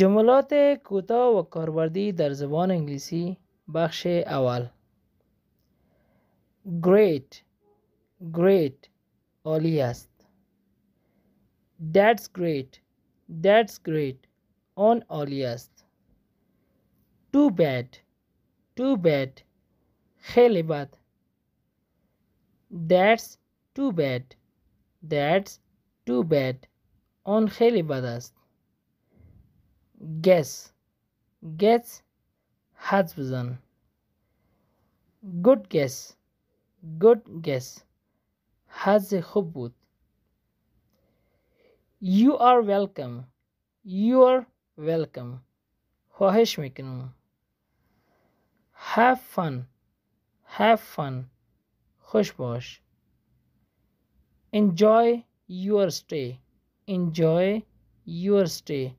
جملات کوتاه و کاربردی در زبان انگلیسی بخش اول great great عالی است that's great that's great آن عالی است too bad too bad خیلی بد that's too bad that's too bad آن خیلی بد است guess guess husband. good guess good guess has a بود you are welcome you are welcome خواهش میکنم have fun have fun خوش باش enjoy your stay enjoy your stay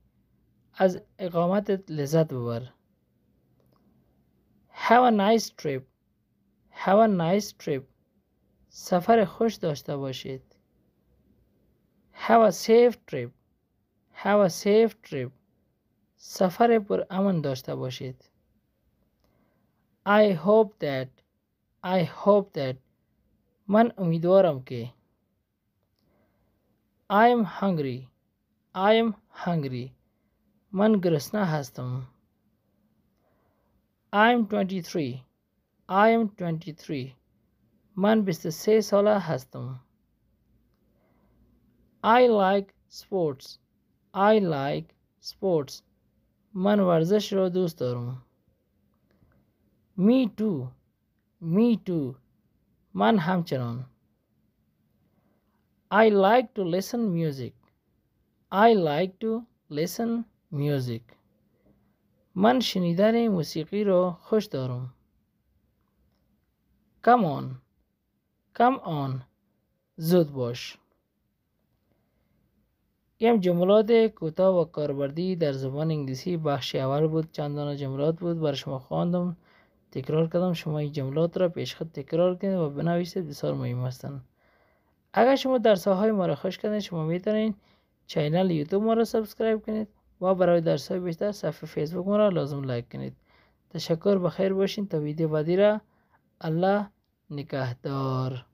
از اقامتت لذت ببر Have a nice trip Have a nice trip سفر خوش داشته باشید Have a safe trip Have a safe trip سفر پر امن داشته باشید I hope that I hope that من امیدوارم که I am hungry I am hungry Mangrasna Hastam. I am 23. I am 23. Man Sesola Hastam. I like sports. I like sports. Man varzesh ro dostorum. Me too. Me too. Man hamcharon. I like to listen music. I like to listen میوزیک من شنیدن موسیقی رو خوش دارم کم آن کم آن زود باش یم جملات کوتاه و کاربردی در زبان انگلیسی بخش اول بود چندان جملات بود بر شما خواندم تکرار کردم شما این جملات را پیش خود تکرار کنید و بنویسید بسیار مهم هستند اگر شما درس های ما را خوش کردید شما میتونید چینل یوتیوب ما را سابسکرایب کنید و برای درس های بیشتر صفحه فیسبوک ما را لازم لایک کنید تشکر بخیر باشین تا ویدیو بعدی را الله نگهدار